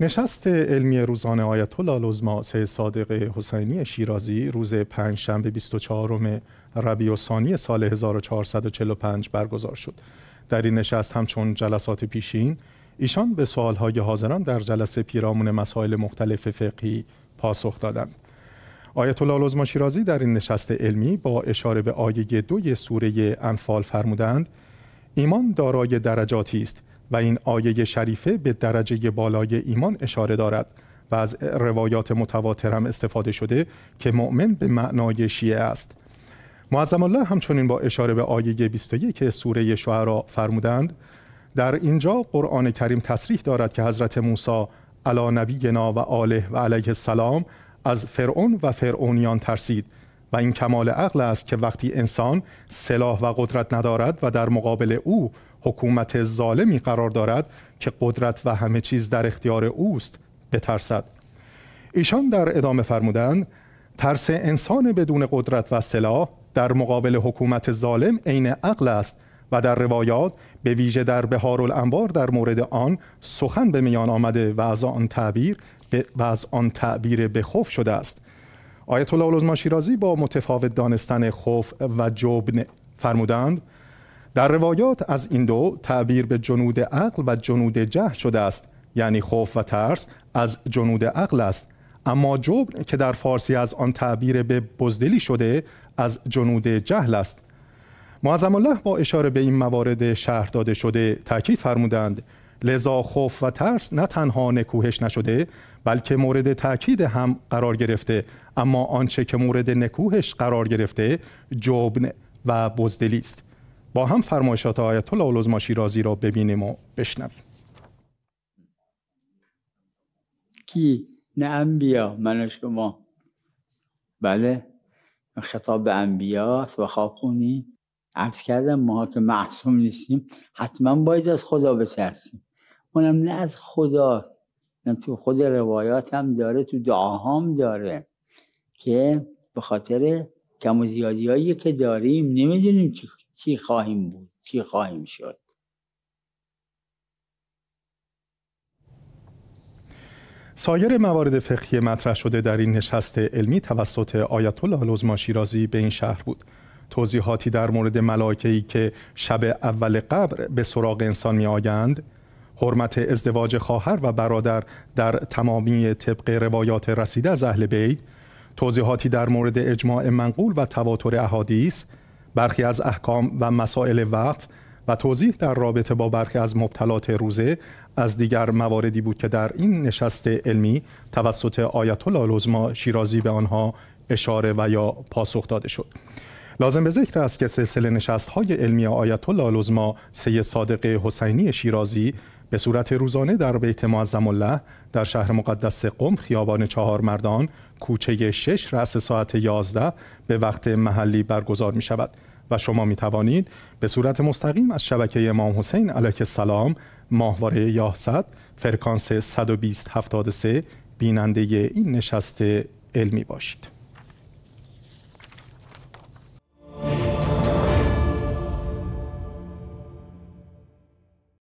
نشست علمی روزانه آیت الله العظما سه صادق حسینی شیرازی روز پنجشنبه 24 ربیع ثانی سال 1445 برگزار شد. در این نشست همچون جلسات پیشین ایشان به سوالهای حاضران در جلسه پیرامون مسائل مختلف فقهی پاسخ دادند. آیت الله العظما شیرازی در این نشست علمی با اشاره به آیه دوی سوره انفال فرمودند ایمان دارای درجاتی است و این آیه شریفه به درجه بالای ایمان اشاره دارد و از روایات متواتر هم استفاده شده که مؤمن به معنای شیعه است معظم الله همچنین با اشاره به آیه 21 سوره شعرا فرمودند در اینجا قرآن کریم تصریح دارد که حضرت موسی علی نبینا و آله و علیه السلام از فرعون و فرعونیان ترسید و این کمال عقل است که وقتی انسان سلاح و قدرت ندارد و در مقابل او حکومت ظالمی قرار دارد که قدرت و همه چیز در اختیار اوست بترسد ایشان در ادامه فرمودند ترس انسان بدون قدرت و سلاح در مقابل حکومت ظالم عین عقل است و در روایات به ویژه در بهار الانبار در مورد آن سخن به میان آمده و از آن تعبیر و از آن تعبیر به خوف شده است آیت الله شیرازی با متفاوت دانستن خوف و جبن فرمودند در روایات از این دو تعبیر به جنود عقل و جنود جه شده است یعنی خوف و ترس از جنود عقل است اما جبن که در فارسی از آن تعبیر به بزدلی شده از جنود جهل است معظم الله با اشاره به این موارد شهر داده شده تاکید فرمودند لذا خوف و ترس نه تنها نکوهش نشده بلکه مورد تاکید هم قرار گرفته اما آنچه که مورد نکوهش قرار گرفته جبن و بزدلی است با هم فرمایشات آیت الله العظما شیرازی را ببینیم و بشنویم کی نه انبیا من شما بله خطاب به انبیا و خواب عرض کردم ما که معصوم نیستیم حتما باید از خدا بترسیم اونم نه از خدا نه تو خود روایات هم داره تو دعاهام داره که به خاطر کم و زیادی هایی که داریم نمیدونیم چی چی خواهیم بود چی خواهیم شد سایر موارد فقهی مطرح شده در این نشست علمی توسط آیت الله لزما شیرازی به این شهر بود توضیحاتی در مورد ای که شب اول قبر به سراغ انسان می آیند حرمت ازدواج خواهر و برادر در تمامی طبق روایات رسیده از اهل بیت توضیحاتی در مورد اجماع منقول و تواتر احادیث برخی از احکام و مسائل وقف و توضیح در رابطه با برخی از مبتلات روزه از دیگر مواردی بود که در این نشست علمی توسط آیت الله شیرازی به آنها اشاره و یا پاسخ داده شد لازم به ذکر است که سلسله نشست های علمی آیت الله لزما سید صادق حسینی شیرازی به صورت روزانه در بیت معظم الله در شهر مقدس قم خیابان چهار مردان کوچه 6 رأس ساعت 11 به وقت محلی برگزار می شود و شما می توانید به صورت مستقیم از شبکه امام حسین علیه السلام ماهواره صد فرکانس 120 بیننده این نشست علمی باشید